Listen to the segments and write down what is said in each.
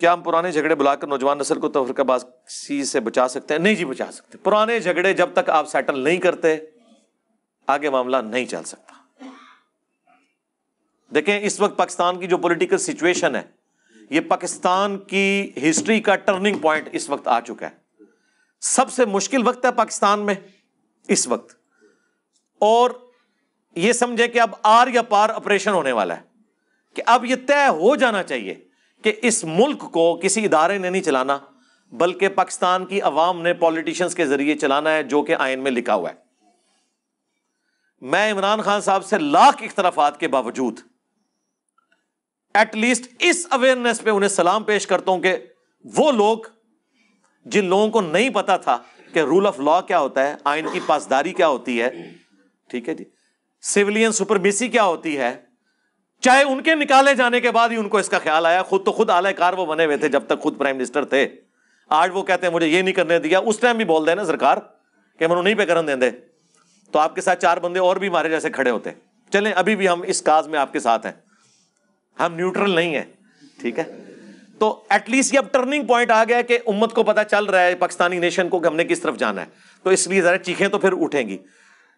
क्या हम पुराने झगड़े बुलाकर नौजवान नस्ल को तफरकाबाजी तो से बचा सकते हैं नहीं जी बचा सकते पुराने झगड़े जब तक आप सेटल नहीं करते आगे मामला नहीं चल सकता देखें इस वक्त पाकिस्तान की जो पॉलिटिकल सिचुएशन है ये पाकिस्तान की हिस्ट्री का टर्निंग पॉइंट इस वक्त आ चुका है सबसे मुश्किल वक्त है पाकिस्तान में इस वक्त और यह समझे कि अब आर या पार ऑपरेशन होने वाला है कि अब यह तय हो जाना चाहिए कि इस मुल्क को किसी इदारे ने नहीं चलाना बल्कि पाकिस्तान की अवाम ने पॉलिटिशियंस के जरिए चलाना है जो कि आयन में लिखा हुआ है मैं इमरान खान साहब से लाख इख्तलाफात के बावजूद एटलीस्ट इस अवेयरनेस पे उन्हें सलाम पेश करता हूं कि वो लोग जिन लोगों को नहीं पता था कि रूल ऑफ लॉ क्या होता है आयन की पासदारी क्या होती है ठीक है जी सिविलियन सुपरमिसी क्या होती है चाहे उनके निकाले जाने के बाद ही उनको इसका ख्याल आया खुद तो खुद आलय कार वो बने हुए थे जब तक खुद प्राइम मिनिस्टर थे आज वो कहते हैं मुझे ये नहीं करने दिया उस टाइम भी बोल देना सरकार कि मैं नहीं पे करन दे तो आपके साथ चार बंदे और भी मारे जैसे खड़े होते चलें अभी भी हम इस काज में आपके साथ हैं हम न्यूट्रल नहीं है ठीक है तो एटलीस्ट ये अब टर्निंग पॉइंट आ गया कि उम्मत को पता चल रहा है पाकिस्तानी नेशन को कि हमने किस तरफ जाना है तो इसलिए जरा चीखें तो फिर उठेंगी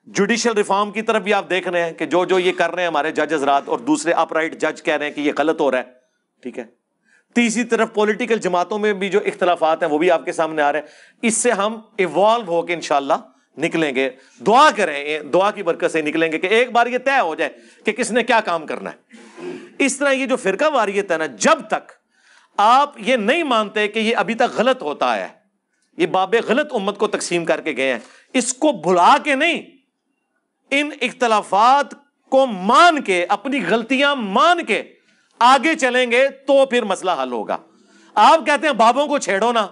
जुडिशल रिफॉर्म की तरफ भी आप देख रहे हैं कि जो जो ये कर रहे हैं हमारे जजेस रात और दूसरे अपराइट जज कह रहे हैं कि ये गलत हो रहा है ठीक है तीसरी तरफ पॉलिटिकल जमातों में भी जो इख्तलाफात हैं वो भी आपके सामने आ रहे हैं इससे हम इवॉल्व होकर इनशाला निकलेंगे दुआ करें दुआ की बरकत से निकलेंगे कि एक बार ये तय हो जाए कि किसने क्या काम करना है इस तरह ये जो फिरका वारियत है ना जब तक आप ये नहीं मानते कि ये अभी तक गलत होता है ये बाबे गलत उम्मत को तकसीम करके गए हैं इसको भुला के नहीं इन इख्तलाफात को मान के अपनी गलतियां मान के आगे चलेंगे तो फिर मसला हल होगा आप कहते हैं बाबों को छेड़ो ना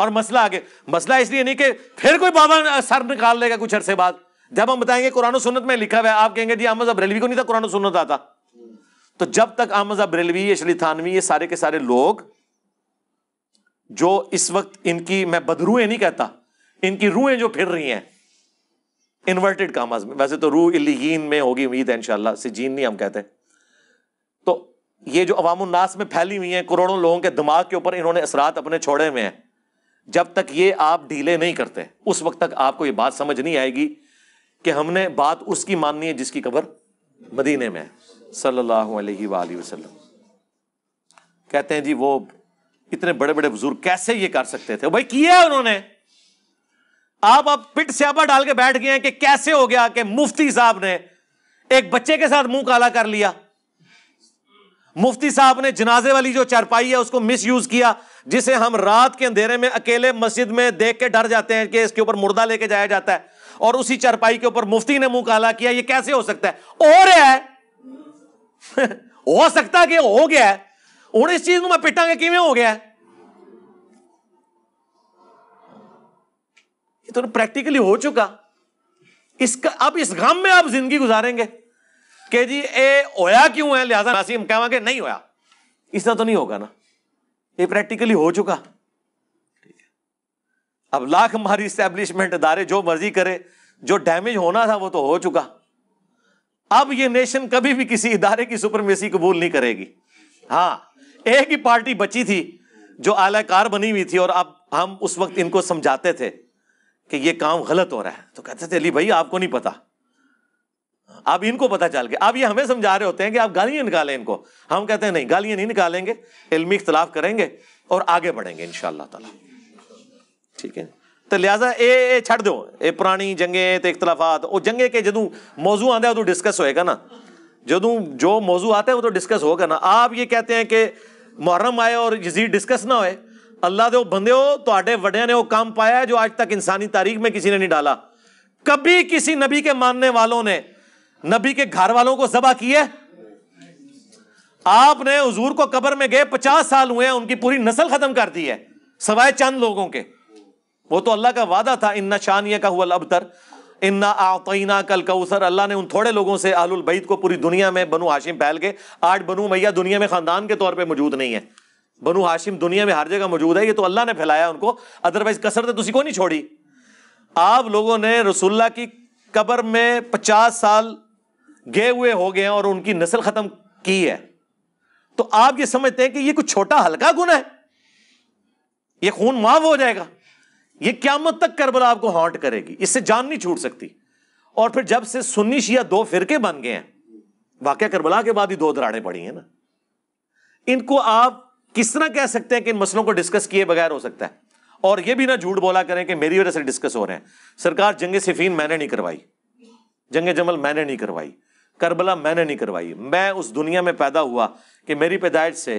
और मसला आगे मसला इसलिए नहीं कि फिर कोई बाबा सर निकाल लेगा कुछ अरसे बाद जब हम बताएंगे कुरान सुन्नत में लिखा हुआ है आप कहेंगे जी अहमद अब्रेलवी को नहीं था कुरान सुन्नत आता तो जब तक अहमद अब्रेलवी ये थानवी ये सारे के सारे लोग जो इस वक्त इनकी मैं बदरूएं नहीं कहता इनकी रूहें जो फिर रही हैं इन्वर्टेड कामाज में वैसे तो रू इलीगीन में होगी उम्मीद है इनशाला सिजीन नहीं हम कहते तो ये जो अवामनास में फैली हुई है करोड़ों लोगों के दिमाग के ऊपर इन्होंने असरात अपने छोड़े हुए हैं जब तक ये आप ढीले नहीं करते उस वक्त तक आपको ये बात समझ नहीं आएगी कि हमने बात उसकी माननी है जिसकी कबर मदीने में है सल्लल्लाहु वसल्लम कहते हैं जी वो इतने बड़े बड़े बुजुर्ग कैसे ये कर सकते थे भाई किया है उन्होंने आप अब पिट स्यापा डाल के बैठ गए हैं कि कैसे हो गया कि मुफ्ती साहब ने एक बच्चे के साथ मुंह काला कर लिया मुफ्ती साहब ने जनाजे वाली जो चारपाई है उसको मिस यूज किया जिसे हम रात के अंधेरे में अकेले मस्जिद में देख के डर जाते हैं कि इसके ऊपर मुर्दा लेके जाया जाता है और उसी चारपाई के ऊपर मुफ्ती ने मुंह काला किया ये कैसे हो सकता है और है हो सकता कि हो गया हूं इस चीज को मैं पिटांगे किमें हो गया है ये तो प्रैक्टिकली हो चुका इसका अब इस गम में आप जिंदगी गुजारेंगे कि जी ए होया क्यों है लिहाजा नासिम कहेंगे नहीं होया इसका तो नहीं होगा ना ये प्रैक्टिकली हो चुका अब लाख मारी स्टैब्लिशमेंट अदारे जो मर्जी करे जो डैमेज होना था वो तो हो चुका अब ये नेशन कभी भी किसी इदारे की सुप्रमेसी कबूल नहीं करेगी हाँ एक ही पार्टी बची थी जो आलाकार बनी हुई थी और अब हम उस वक्त इनको समझाते थे कि ये काम गलत हो रहा है तो कहते थे अली भाई आपको नहीं पता आप इनको पता चल गया आप ये हमें समझा रहे होते हैं कि आप गालियां निकालें इनको हम कहते हैं नहीं गालियां नहीं निकालेंगे इलमी इख्तलाफ करेंगे और आगे बढ़ेंगे इन ताला ठीक है तो लिहाजा ये छड़ दो ये पुरानी जंगे तो इख्तलाफात और जंगे के जो मौजू आता है उदू डिस्कस होएगा ना जो जो मौजू आता है वो तो डिस्कस होगा ना आप ये कहते हैं कि मुहर्रम आए और यजीद डिस्कस ना होए ਅੱਲਾ ਦੇ ਉਹ ਬੰਦਿਓ ਤੁਹਾਡੇ ने वो काम पाया है जो आज तक इंसानी तारीख में किसी ने नहीं डाला कभी किसी नबी के मानने वालों ने नबी के घर वालों को जबा किया आपने हजूर को कब्र में गए पचास साल हुए उनकी पूरी नस्ल खत्म कर दी है सवाए चंद लोगों के वो तो अल्लाह का वादा था इन्ना शानिया का हुआ अबतर इन्ना आतना कल कौसर अल्लाह ने उन थोड़े लोगों से आलुल बैत को पूरी दुनिया में बनु हाशिम फैल के आज बनु मैया दुनिया में खानदान के तौर पर मौजूद नहीं है बनू हाशिम दुनिया में हर जगह मौजूद है ये तो अल्लाह ने फैलाया उनको अदरवाइज कसर तो तुझी को नहीं छोड़ी आप लोगों ने रसुल्ला की कब्र में पचास साल गए हुए हो गए और उनकी नस्ल खत्म की है तो आप ये समझते हैं कि ये कुछ छोटा हल्का गुना है ये खून माफ हो जाएगा ये क्यामत तक करबला आपको हॉन्ट करेगी इससे जान नहीं छूट सकती और फिर जब से सुन्नी शिया दो फिरके बन गए हैं वाक्य करबला के बाद ही दो दराड़े पड़ी हैं ना इनको आप किस तरह कह सकते हैं कि इन मसलों को डिस्कस किए बगैर हो सकता है और ये भी ना झूठ बोला करें कि मेरी वजह से डिस्कस हो रहे हैं सरकार जंग सिफीन मैंने नहीं करवाई जंग जमल मैंने नहीं करवाई करबला मैंने नहीं करवाई मैं उस दुनिया में पैदा हुआ कि मेरी पैदाइश से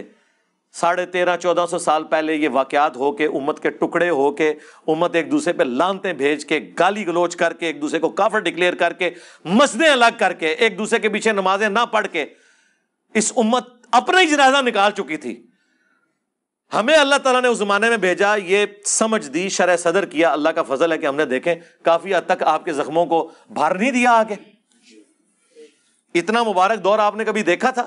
साढ़े तेरह चौदह सौ साल पहले ये वाक़ात हो के उम्मत के टुकड़े हो के उम्मत एक दूसरे पे लानतें भेज के गाली गलोच करके एक दूसरे को काफर डिक्लेयर करके मस्जिदें अलग करके एक दूसरे के पीछे नमाजें ना पढ़ के इस उम्मत अपना ही जनाजा निकाल चुकी थी हमें अल्लाह ताला ने उस ज़माने में भेजा ये समझ दी शर सदर किया अल्लाह का फजल है कि हमने देखें काफ़ी हद तक आपके ज़ख्मों को भार नहीं दिया आगे इतना मुबारक दौर आपने कभी देखा था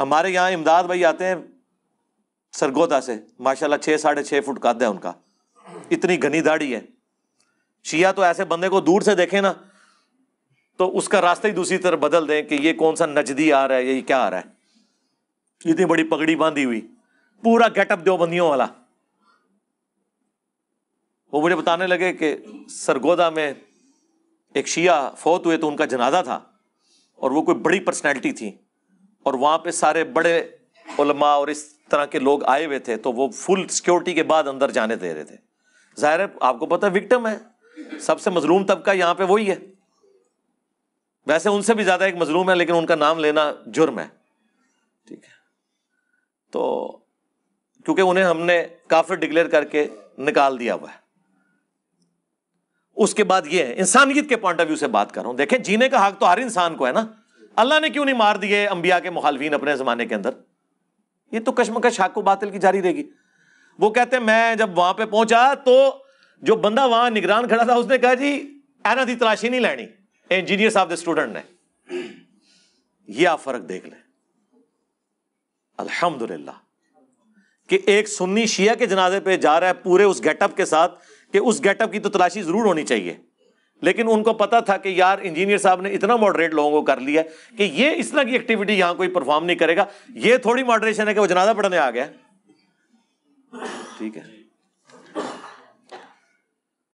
हमारे यहां इमदाद भाई आते हैं सरगोदा से माशाल्लाह छह साढ़े छह फुट का है उनका इतनी घनी दाढ़ी है शिया तो ऐसे बंदे को दूर से देखें ना तो उसका रास्ता ही दूसरी तरफ बदल दें कि ये कौन सा नजदी आ रहा है ये क्या आ रहा है इतनी बड़ी पगड़ी बांधी हुई पूरा गेटअप देवबंदियों वाला वो मुझे बताने लगे कि सरगोदा में एक शिया फौत हुए तो उनका जनाजा था और वो कोई बड़ी पर्सनैलिटी थी और वहाँ पे सारे बड़े उलमा और इस तरह के लोग आए हुए थे तो वो फुल सिक्योरिटी के बाद अंदर जाने दे रहे थे जाहिर है आपको पता है विक्टम है सबसे मजलूम तबका यहाँ पे वही है वैसे उनसे भी ज़्यादा एक मजलूम है लेकिन उनका नाम लेना जुर्म है तो क्योंकि उन्हें हमने काफिर डिक्लेयर करके निकाल दिया हुआ है उसके बाद ये है इंसानियत के पॉइंट ऑफ व्यू से बात कर रहा हूं देखें जीने का हक हाँ तो हर इंसान को है ना अल्लाह ने क्यों नहीं मार दिए अंबिया के मुखालवीन अपने जमाने के अंदर ये तो कश्मकश हक को बातिल की जारी रहेगी वो कहते हैं मैं जब वहां पे पहुंचा तो जो बंदा वहां निगरान खड़ा था उसने कहा जी एना थी तलाशी नहीं लैनी इंजीनियर साहब द स्टूडेंट ने यह आप फर्क देख लें अल्हम्दुलिल्लाह कि एक सुन्नी शिया के जनाजे पे जा रहा है पूरे उस गेटअप के साथ कि उस गेटअप की तो तलाशी ज़रूर होनी चाहिए लेकिन उनको पता था कि यार इंजीनियर साहब ने इतना मॉडरेट लोगों को कर लिया कि ये इस तरह की एक्टिविटी यहाँ कोई परफॉर्म नहीं करेगा ये थोड़ी मॉडरेशन है कि वो जनाजा पढ़ने आ गया ठीक है